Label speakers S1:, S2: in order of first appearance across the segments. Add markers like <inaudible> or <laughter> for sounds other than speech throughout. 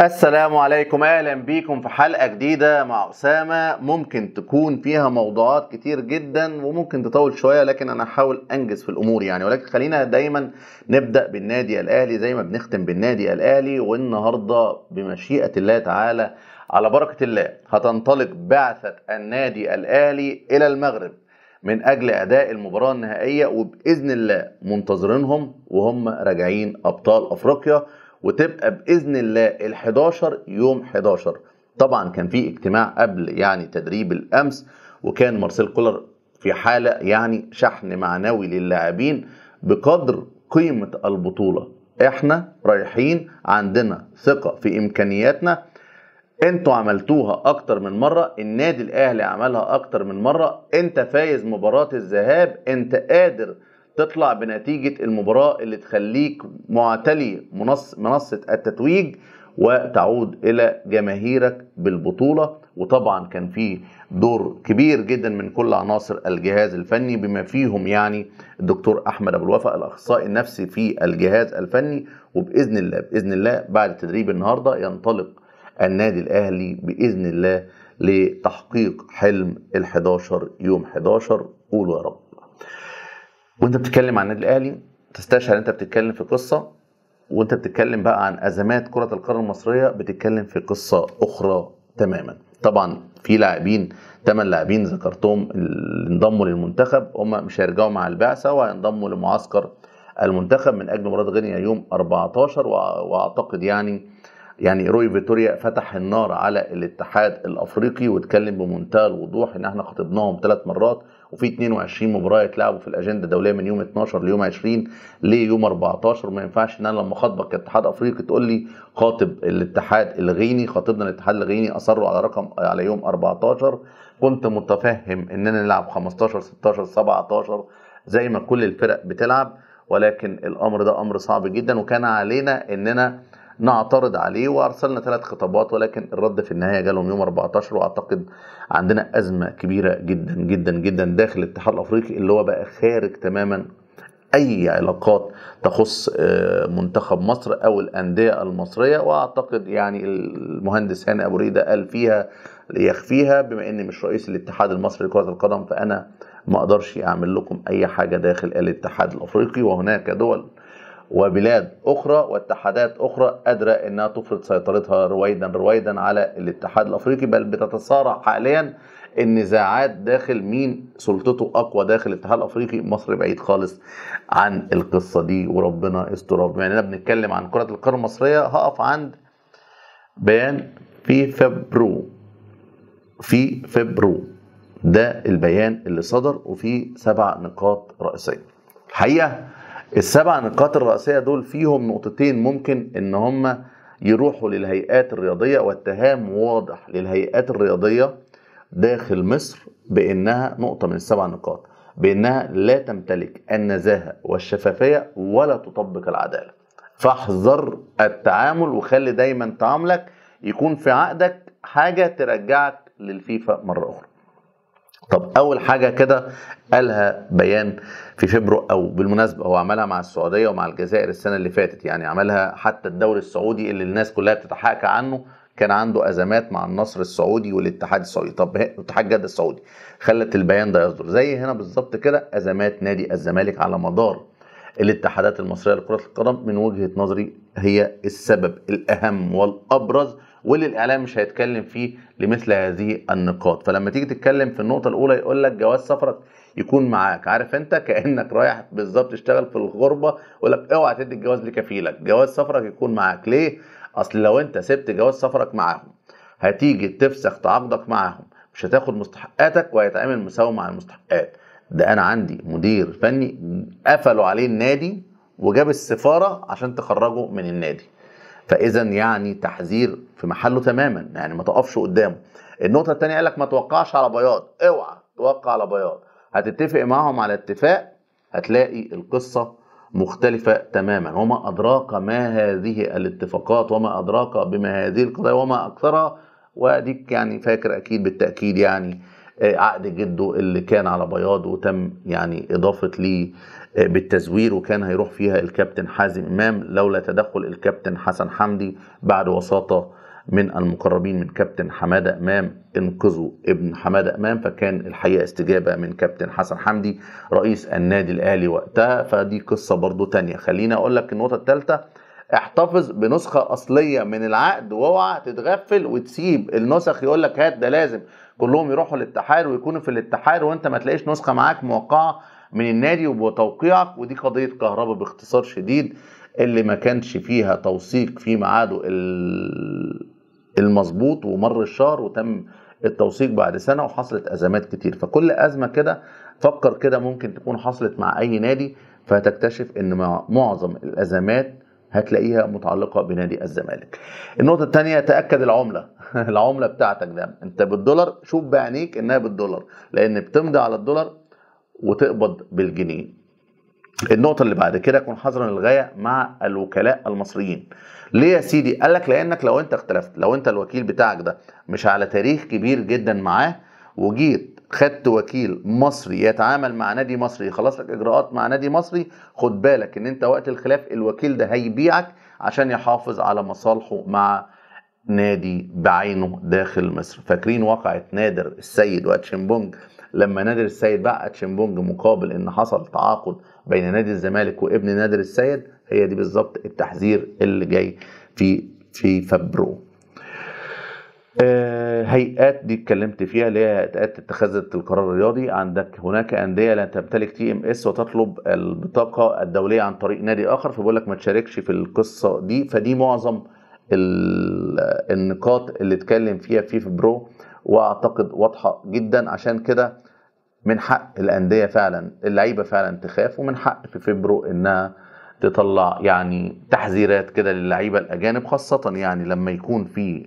S1: السلام عليكم اهلا بيكم في حلقه جديده مع اسامه ممكن تكون فيها موضوعات كتير جدا وممكن تطول شويه لكن انا هحاول انجز في الامور يعني ولكن خلينا دايما نبدا بالنادي الاهلي زي ما بنختم بالنادي الاهلي والنهارده بمشيئه الله تعالى على بركه الله هتنطلق بعثه النادي الاهلي الى المغرب من اجل اداء المباراه النهائيه وباذن الله منتظرينهم وهم راجعين ابطال افريقيا وتبقى باذن الله ال11 يوم 11 طبعا كان في اجتماع قبل يعني تدريب الامس وكان مارسيل كولر في حاله يعني شحن معنوي للاعبين بقدر قيمه البطوله احنا رايحين عندنا ثقه في امكانياتنا انتوا عملتوها اكتر من مره النادي الاهلي عملها اكتر من مره انت فايز مباراه الذهاب انت قادر تطلع بنتيجة المباراة اللي تخليك معتلي منص منصة التتويج وتعود إلى جماهيرك بالبطولة وطبعا كان في دور كبير جدا من كل عناصر الجهاز الفني بما فيهم يعني الدكتور احمد ابو الوفاء الاخصائي النفسي في الجهاز الفني وباذن الله باذن الله بعد تدريب النهارده ينطلق النادي الاهلي باذن الله لتحقيق حلم ال 11 يوم 11 قولوا يا رب وانت بتتكلم عن النادي الاهلي تستشعر انت بتتكلم في قصه وانت بتتكلم بقى عن ازمات كره القدم المصريه بتتكلم في قصه اخرى تماما طبعا في لاعبين ثمان لاعبين ذكرتهم اللي انضموا للمنتخب هم مش هيرجعوا مع البعثه وهينضموا لمعسكر المنتخب من اجل مباراه غينيا يوم 14 واعتقد يعني يعني روي فيتوريا فتح النار على الاتحاد الافريقي واتكلم بمنتهى الوضوح ان احنا خاطبناهم ثلاث مرات وفي 22 مباراه اتلعبوا في الاجنده الدوليه من يوم 12 ليوم 20 ليوم 14 ما ينفعش ان انا لما اخاطبك كاتحاد افريقي تقول لي خاطب الاتحاد الغيني خاطبنا الاتحاد الغيني اصروا على رقم على يوم 14 كنت متفهم اننا نلعب 15 16 17 زي ما كل الفرق بتلعب ولكن الامر ده امر صعب جدا وكان علينا اننا نعترض عليه وارسلنا ثلاث خطابات ولكن الرد في النهايه جالهم يوم 14 واعتقد عندنا ازمه كبيره جدا جدا جدا داخل الاتحاد الافريقي اللي هو بقى خارج تماما اي علاقات تخص آه، منتخب مصر او الانديه المصريه واعتقد يعني المهندس هاني ابو ريده قال فيها يخفيها بما اني مش رئيس الاتحاد المصري لكره القدم فانا ما اقدرش اعمل لكم اي حاجه داخل الاتحاد الافريقي وهناك دول وبلاد أخرى واتحادات أخرى قادرة أنها تفرض سيطرتها رويدا رويدا على الاتحاد الأفريقي بل بتتصارع حاليا النزاعات داخل مين سلطته أقوى داخل الاتحاد الأفريقي مصر بعيد خالص عن القصة دي وربنا يستر بما أننا بنتكلم عن كرة القدم المصرية هقف عند بيان في فبرو في فبرو ده البيان اللي صدر وفيه سبع نقاط رئيسية الحقيقة السبع نقاط الرئيسيه دول فيهم نقطتين ممكن ان هم يروحوا للهيئات الرياضيه واتهام واضح للهيئات الرياضيه داخل مصر بانها نقطه من السبع نقاط بانها لا تمتلك النزاهه والشفافيه ولا تطبق العداله فاحذر التعامل وخلي دايما تعاملك يكون في عقدك حاجه ترجعك للفيفا مره اخرى طب اول حاجه كده قالها بيان في فبرو او بالمناسبه هو عملها مع السعوديه ومع الجزائر السنه اللي فاتت يعني عملها حتى الدوري السعودي اللي الناس كلها بتتحاكى عنه كان عنده ازمات مع النصر السعودي والاتحاد السعودي طب اتحاد جده السعودي خلت البيان ده يصدر زي هنا بالظبط كده ازمات نادي الزمالك على مدار الاتحادات المصريه لكره القدم من وجهه نظري هي السبب الاهم والابرز واللي الاعلام مش هيتكلم فيه لمثل هذه النقاط فلما تيجي تتكلم في النقطه الاولى يقول لك جواز سفرك يكون معاك عارف انت كانك رايح بالظبط تشتغل في الغربه يقول لك اوعى تدي الجواز لكفيلك جواز سفرك يكون معاك ليه اصل لو انت سبت جواز سفرك معاهم هتيجي تفسخ تعاقدك معاهم مش هتاخد مستحقاتك وهيتعمل مساومه على المستحقات ده انا عندي مدير فني قفلوا عليه النادي وجاب السفاره عشان تخرجه من النادي فاذا يعني تحذير في محله تماما يعني ما تقفش قدامه النقطه الثانيه قال لك ما توقعش على بياض اوعى توقع على بياض هتتفق معهم على اتفاق هتلاقي القصه مختلفه تماما وما ادراك ما هذه الاتفاقات وما ادراك بما هذه القضايا وما اكثرها واديك يعني فاكر اكيد بالتاكيد يعني آه، عقد جده اللي كان على بياض وتم يعني اضافه ليه آه، بالتزوير وكان هيروح فيها الكابتن حازم امام لولا تدخل الكابتن حسن حمدي بعد وساطه من المقربين من كابتن حماده امام انقذوا ابن حماده امام فكان الحقيقه استجابه من كابتن حسن حمدي رئيس النادي الاهلي وقتها فدي قصه برضو تانية خليني اقول لك النقطه الثالثه احتفظ بنسخه اصليه من العقد واوعى تتغفل وتسيب النسخ يقول لك هات ده لازم كلهم يروحوا الاتحاد ويكونوا في الاتحاد وانت ما تلاقيش نسخه معاك موقعه من النادي وبتوقيعك ودي قضيه كهربا باختصار شديد اللي ما كانش فيها توثيق في ميعاده المظبوط ومر الشهر وتم التوثيق بعد سنه وحصلت ازمات كتير فكل ازمه كده فكر كده ممكن تكون حصلت مع اي نادي فهتكتشف ان معظم الازمات هتلاقيها متعلقه بنادي الزمالك. النقطه الثانيه تاكد العمله <laughs> العمله بتاعتك ده انت بالدولار شوف بعينيك انها بالدولار لان بتمضي على الدولار وتقبض بالجنيه النقطه اللي بعد كده كن حذرا للغايه مع الوكلاء المصريين ليه يا سيدي قال لك لانك لو انت اختلفت لو انت الوكيل بتاعك ده مش على تاريخ كبير جدا معاه وجيت خدت وكيل مصري يتعامل مع نادي مصري يخلص لك اجراءات مع نادي مصري خد بالك ان انت وقت الخلاف الوكيل ده هيبيعك عشان يحافظ على مصالحه مع نادي بعينه داخل مصر فاكرين وقعة نادر السيد واتشنبونج لما نادر السيد باع اتشنبونج مقابل ان حصل تعاقد بين نادي الزمالك وابن نادر السيد هي دي بالظبط التحذير اللي جاي في في فبرو آه، هيئات دي اتكلمت فيها اللي هي هيئات اتخاذت القرار الرياضي عندك هناك انديه لا تمتلك تي ام اس وتطلب البطاقه الدوليه عن طريق نادي اخر فبقول لك ما تشاركش في القصه دي فدي معظم النقاط اللي اتكلم فيها فيفا برو واعتقد واضحه جدا عشان كده من حق الانديه فعلا اللعيبه فعلا تخاف ومن حق في فيبرو انها تطلع يعني تحذيرات كده للعيبه الاجانب خاصه يعني لما يكون في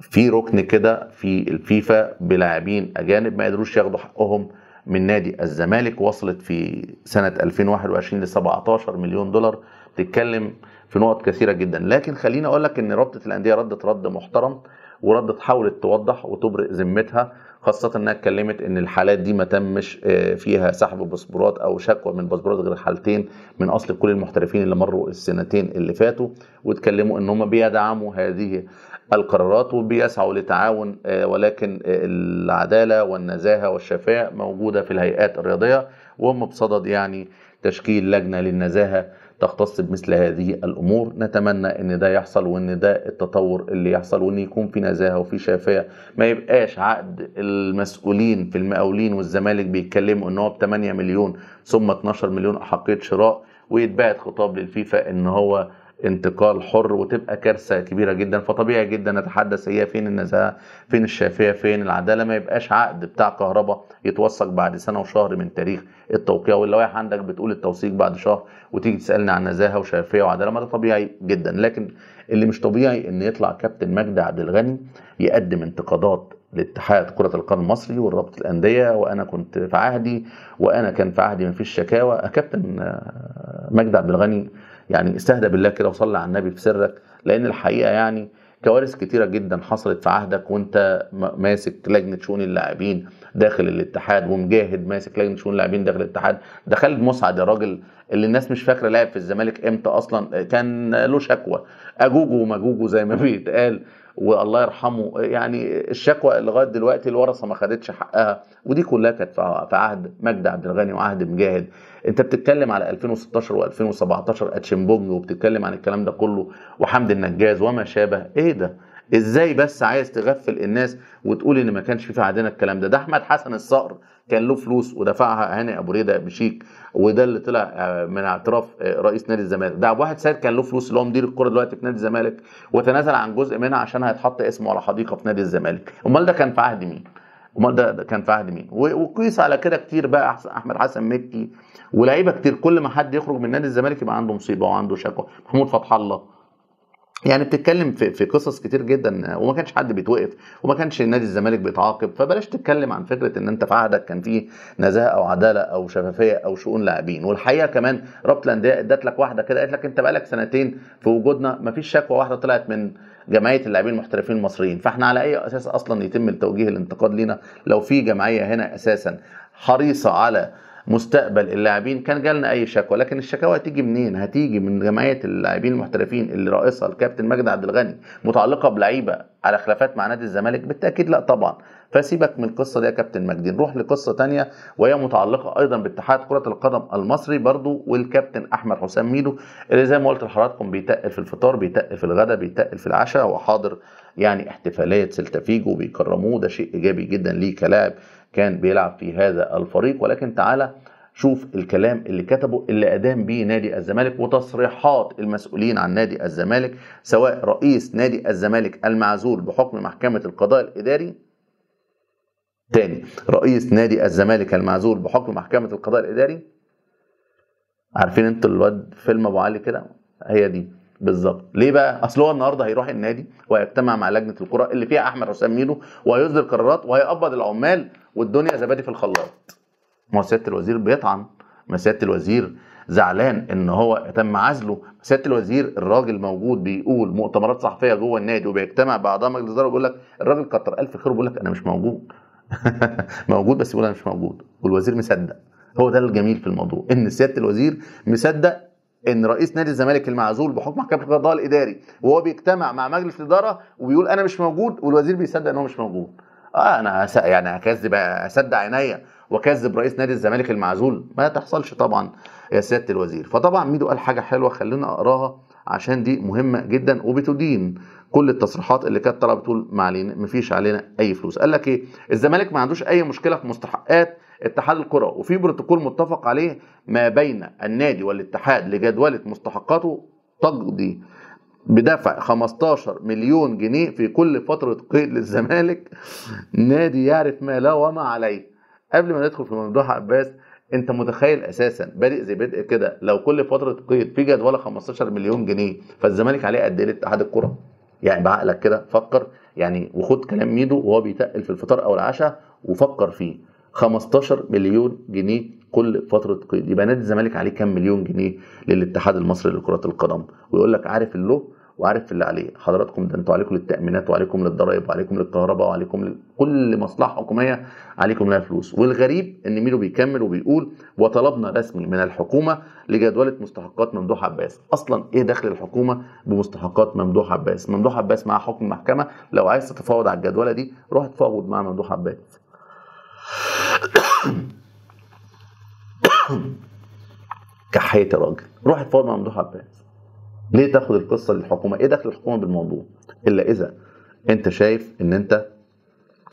S1: في ركن كده في الفيفا بلاعبين اجانب ما قدروش ياخدوا حقهم من نادي الزمالك وصلت في سنه 2021 ل 17 مليون دولار تتكلم في نقط كثيره جدا لكن خليني اقول لك ان رابطه الانديه ردت رد محترم وردت حاولت توضح وتبرئ ذمتها خاصة انها اتكلمت ان الحالات دي ما تمش آه، فيها سحب باسبورات او شكوى من باسبورات غير حالتين من اصل كل المحترفين اللي مروا السنتين اللي فاتوا واتكلموا ان هم بيدعموا هذه القرارات وبيسعوا لتعاون آه، ولكن آه، العدالة والنزاهة والشفاء موجودة في الهيئات الرياضية وهم بصدد يعني تشكيل لجنة للنزاهة تختص بمثل هذه الامور نتمنى ان ده يحصل وان ده التطور اللي يحصل وان يكون في نزاهه وفي شفافيه ما يبقاش عقد المسؤولين في المقاولين والزمالك بيتكلموا ان هو ب 8 مليون ثم 12 مليون احقيه شراء ويتبعت خطاب للفيفا ان هو انتقال حر وتبقى كارثه كبيره جدا فطبيعي جدا نتحدث هي فين النزاهه فين الشافيه فين العداله ما يبقاش عقد بتاع كهرباء يتوثق بعد سنه وشهر من تاريخ التوقيع واللوائح عندك بتقول التوثيق بعد شهر وتيجي تسالني عن نزاهه وشافيه وعداله ما ده طبيعي جدا لكن اللي مش طبيعي ان يطلع كابتن مجدي عبد الغني يقدم انتقادات لاتحاد كرة القدم المصري والرابط الأندية وأنا كنت في عهدي وأنا كان في عهدي ما فيش شكاوى كابتن مجدي عبد الغني يعني استهدى بالله كده وصلي على النبي في سرك لان الحقيقه يعني كوارث كتيرة جدا حصلت في عهدك وانت ماسك لجنة شؤون اللاعبين داخل الاتحاد ومجاهد ماسك لجنة شؤون اللاعبين داخل الاتحاد ده خالد مسعد يا راجل اللي الناس مش فاكرة لعب في الزمالك امتى اصلا كان له شكوى اجوجو وماجوجو زي ما <laughs> بيتقال والله يرحمه يعني الشكوى لغايه دلوقتي الورثه ما خدتش حقها ودي كلها كانت في عهد مجدي عبد الغني وعهد مجاهد انت بتتكلم على 2016 و2017 اتشمبونج وبتتكلم عن الكلام ده كله وحمد النجاز وما شابه ايه ده ازاي بس عايز تغفل الناس وتقول ان ما كانش في عندنا الكلام ده ده احمد حسن الصقر كان له فلوس ودفعها هاني ابو ريده بشيك وده اللي طلع آه، من اعتراف آه، رئيس نادي الزمالك ده واحد سيد كان له فلوس اللي هو مدير الكوره دلوقتي في نادي الزمالك وتنازل عن جزء منها عشان هيتحط اسمه على حديقه في نادي الزمالك امال ده كان في عهد مين امال ده كان في عهد مين وقيس على كده كتير بقى احمد حسن مكي ولاعيبه كتير كل ما حد يخرج من نادي الزمالك يبقى عنده مصيبه وعنده شكوى محمود فتح الله يعني بتتكلم في, في قصص كتير جدا وما كانش حد بيتوقف وما كانش نادي الزمالك بيتعاقب فبلاش تتكلم عن فكره ان انت في عهدك كان فيه نزاهه او عداله او شفافيه او شؤون لاعبين والحقيقه كمان رابطه الانديه ادت لك واحده كده قالت لك انت بقالك سنتين في وجودنا ما فيش شكوى واحده طلعت من جمعيه اللاعبين المحترفين المصريين فاحنا على اي اساس اصلا يتم التوجيه الانتقاد لينا لو في جمعيه هنا اساسا حريصه على مستقبل اللاعبين كان جالنا اي شكوى لكن الشكاوى هتيجي منين هتيجي من جمعيه اللاعبين المحترفين اللي رئيسها الكابتن مجدي عبد الغني متعلقه بلعيبه على خلافات مع نادي الزمالك بالتاكيد لا طبعا فسيبك من القصه دي يا كابتن مجدي نروح لقصه تانية وهي متعلقه ايضا باتحاد كره القدم المصري برضو والكابتن احمد حسام ميدو اللي زي ما قلت لحضراتكم بيتقل في الفطار بيتقل في الغداء بيتقل في العشاء وحاضر يعني احتفاليه سلتافيجو بيكرموه ده شيء ايجابي جدا ليه كلاعب كان بيلعب في هذا الفريق ولكن تعالى شوف الكلام اللي كتبه اللي أدام به نادي الزمالك وتصريحات المسؤولين عن نادي الزمالك سواء رئيس نادي الزمالك المعزول بحكم محكمة القضاء الإداري تاني رئيس نادي الزمالك المعزول بحكم محكمة القضاء الإداري عارفين انتوا الواد فيلم ابو علي كده هي دي بالظبط ليه بقى اصل هو النهارده هيروح النادي وهيجتمع مع لجنه الكره اللي فيها احمد حسام ميدو وهيصدر قرارات وهيقبض العمال والدنيا زبادي في الخلاط ما سياده الوزير بيطعن ما سياده الوزير زعلان ان هو تم عزله سياده الوزير الراجل موجود بيقول مؤتمرات صحفيه جوه النادي وبيجتمع باعضاء مجلس اداره بيقول لك الراجل كتر الف خير بيقول لك انا مش موجود <laughs> موجود بس بيقول انا مش موجود والوزير مصدق هو ده الجميل في الموضوع ان سياده الوزير مصدق ان رئيس نادي الزمالك المعزول بحكم محكمه القضاء الاداري وهو بيجتمع مع مجلس الاداره وبيقول انا مش موجود والوزير بيصدق ان هو مش موجود اه انا يعني هكذب اسد عينيا واكذب رئيس نادي الزمالك المعزول ما تحصلش طبعا يا سياده الوزير فطبعا ميدو قال حاجه حلوه خلينا اقراها عشان دي مهمه جدا وبتدين كل التصريحات اللي كانت طالعه بتقول ما علينا مفيش علينا اي فلوس قال لك ايه الزمالك ما عندوش اي مشكله في مستحقات اتحاد الكرة وفي بروتوكول متفق عليه ما بين النادي والاتحاد لجدولة مستحقاته تقضي بدفع 15 مليون جنيه في كل فترة قيد للزمالك نادي يعرف ما لا وما عليه قبل ما ندخل في موضوع عباس انت متخيل اساسا بادئ زي بدء كده لو كل فترة قيد في جدولة 15 مليون جنيه فالزمالك عليه قد ايه لاتحاد الكرة يعني بعقلك كده فكر يعني وخد كلام ميدو وهو بيتقل في الفطار او العشاء وفكر فيه 15 مليون جنيه كل فتره قيد يبقى نادي الزمالك عليه كام مليون جنيه للاتحاد المصري لكره القدم ويقول لك عارف اللو وعارف اللي عليه حضراتكم ده انتوا عليكم للتامينات وعليكم للضرائب وعليكم للكهرباء وعليكم لكل مصلحه حكوميه عليكم لها فلوس والغريب ان ميلو بيكمل وبيقول وطلبنا رسمي من الحكومه لجدوله مستحقات ممدوح عباس اصلا ايه دخل الحكومه بمستحقات ممدوح عباس ممدوح عباس مع حكم محكمه لو عايز تتفاوض على الجدوله دي روح اتفاوض مع ممدوح عباس <coughs> كحيت يا راجل روح اتفاوض مع ممدوح عباس ليه تاخد القصه للحكومه ايه دخل الحكومه بالموضوع الا اذا انت شايف ان انت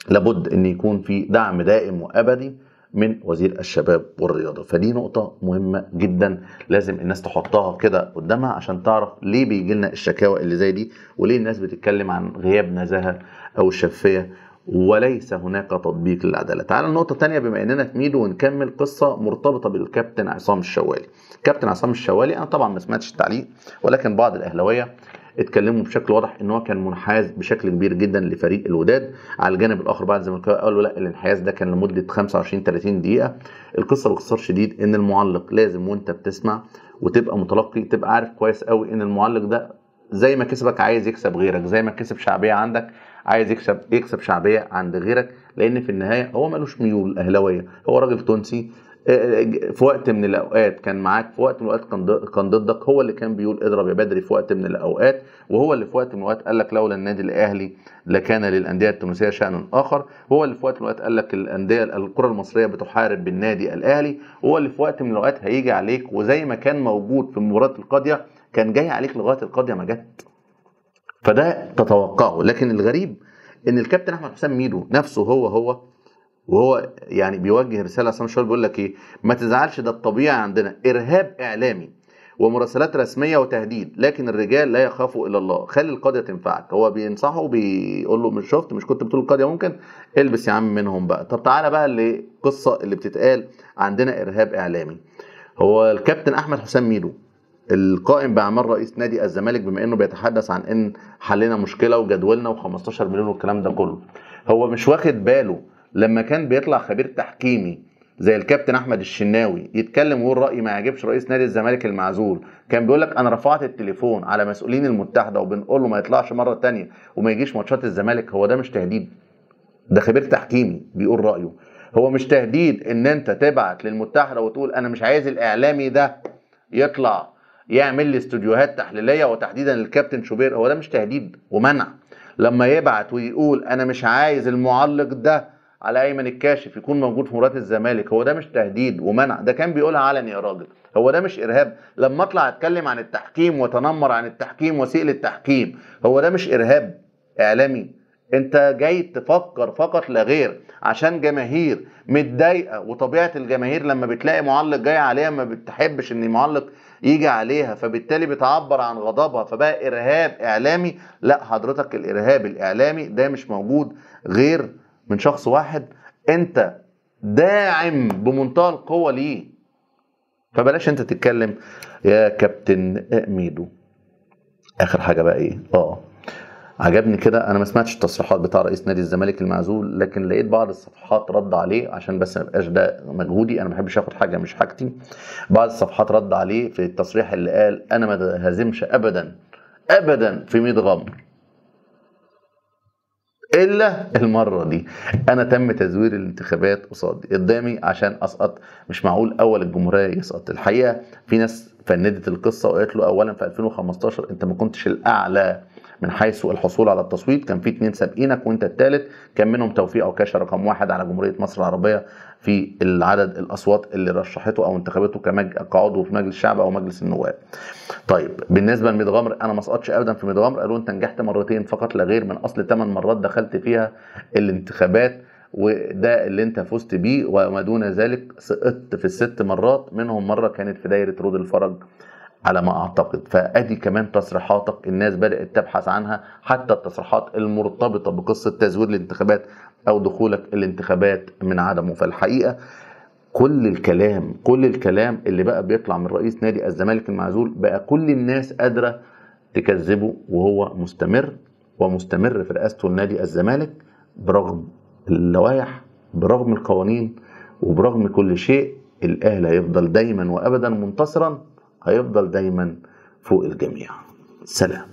S1: لابد ان يكون في دعم دائم وابدي من وزير الشباب والرياضه فدي نقطه مهمه جدا لازم الناس تحطها كده قدامها عشان تعرف ليه بيجي لنا الشكاوى اللي زي دي وليه الناس بتتكلم عن غياب نزاهه او الشفافيه وليس هناك تطبيق للعداله تعال النقطه الثانيه بما اننا في ميدو ونكمل قصه مرتبطه بالكابتن عصام الشوالي كابتن عصام الشوالي انا طبعا ما سمعتش التعليق ولكن بعض الاهلاويه اتكلموا بشكل واضح ان هو كان منحاز بشكل كبير جدا لفريق الوداد على الجانب الاخر بعد ما قالوا لا الانحياز ده كان لمده 25 30 دقيقه القصه باختصار شديد ان المعلق لازم وانت بتسمع وتبقى متلقي تبقى عارف كويس قوي ان المعلق ده زي ما كسبك عايز يكسب غيرك زي ما كسب شعبيه عندك عايز يكسب يكسب شعبيه عند غيرك لان في النهايه هو ملوش ميول اهلاويه هو راجل تونسي آه، آه، في وقت من الاوقات كان معاك في وقت من الاوقات كان ضدك هو اللي كان بيقول اضرب يا بدري في وقت من الاوقات وهو اللي في وقت من الاوقات قال لك لولا النادي الاهلي لكان للانديه التونسيه شان اخر وهو اللي في وقت من الاوقات قال لك الانديه الكره المصريه بتحارب بالنادي الاهلي وهو اللي في وقت من الاوقات هيجي عليك وزي ما كان موجود في مباراه القاضيه كان جاي عليك لغايه القاضيه ما جت فده تتوقعه لكن الغريب ان الكابتن احمد حسام ميدو نفسه هو هو وهو يعني بيوجه رساله لعصام شوال بيقول لك ايه ما تزعلش ده الطبيعي عندنا ارهاب اعلامي ومراسلات رسميه وتهديد لكن الرجال لا يخافوا الا الله خلي القاضيه تنفعك هو بينصحه بيقول له مش شفت مش كنت بتقول القاضيه ممكن البس يا عم منهم بقى طب تعالى بقى للقصه اللي بتتقال عندنا ارهاب اعلامي هو الكابتن احمد حسام ميدو القائم باعمال رئيس نادي الزمالك بما انه بيتحدث عن ان حلنا مشكله وجدولنا و15 مليون والكلام ده كله هو مش واخد باله لما كان بيطلع خبير تحكيمي زي الكابتن احمد الشناوي يتكلم ويقول رايي ما يعجبش رئيس نادي الزمالك المعزول كان بيقول لك انا رفعت التليفون على مسؤولين المتحده وبنقول له ما يطلعش مره تانية وما يجيش ماتشات الزمالك هو ده مش تهديد ده خبير تحكيمي بيقول رايه هو مش تهديد ان انت تبعت للمتحده وتقول انا مش عايز الاعلامي ده يطلع يعمل لي استوديوهات تحليليه وتحديدا الكابتن شوبير هو ده مش تهديد ومنع لما يبعت ويقول انا مش عايز المعلق ده على ايمن الكاشف يكون موجود في مباراه الزمالك هو ده مش تهديد ومنع ده كان بيقولها علني يا راجل هو ده مش ارهاب لما اطلع اتكلم عن التحكيم وتنمر عن التحكيم وسيء للتحكيم هو ده مش ارهاب اعلامي انت جاي تفكر فقط لا غير عشان جماهير متضايقه وطبيعه الجماهير لما بتلاقي معلق جاي عليها ما بتحبش ان معلق يجي عليها فبالتالي بتعبر عن غضبها فبقى ارهاب اعلامي لا حضرتك الارهاب الاعلامي ده مش موجود غير من شخص واحد انت داعم بمنتهى القوه ليه فبلاش انت تتكلم يا كابتن ميدو اخر حاجه بقى ايه اه عجبني كده انا ما سمعتش التصريحات بتاع رئيس نادي الزمالك المعزول لكن لقيت بعض الصفحات رد عليه عشان بس ما يبقاش ده مجهودي انا ما بحبش اخد حاجه مش حاجتي بعض الصفحات رد عليه في التصريح اللي قال انا ما هزمش ابدا ابدا في ميد غمر الا المره دي انا تم تزوير الانتخابات قصادي قدامي عشان اسقط مش معقول اول الجمهوريه يسقط الحقيقه في ناس فندت القصه وقالت له اولا في 2015 انت ما كنتش الاعلى من حيث الحصول على التصويت كان في اثنين سابقينك وانت الثالث كان منهم توفيق عكاشه رقم واحد على جمهوريه مصر العربيه في العدد الاصوات اللي رشحته او انتخبته كعضو في مجلس الشعب او مجلس النواب. طيب بالنسبه لميدغمر انا ما سقطتش ابدا في ميدغمر قالوا انت نجحت مرتين فقط لا غير من اصل ثمان مرات دخلت فيها الانتخابات وده اللي انت فزت بيه وما دون ذلك سقطت في الست مرات منهم مره كانت في دايره رود الفرج على ما اعتقد فادي كمان تصريحاتك الناس بدات تبحث عنها حتى التصريحات المرتبطه بقصه تزوير الانتخابات او دخولك الانتخابات من عدمه فالحقيقه كل الكلام كل الكلام اللي بقى بيطلع من رئيس نادي الزمالك المعزول بقى كل الناس قادره تكذبه وهو مستمر ومستمر في رئاسته لنادي الزمالك برغم اللوائح برغم القوانين وبرغم كل شيء الاهلي هيفضل دايما وابدا منتصرا هيفضل دايما فوق الجميع سلام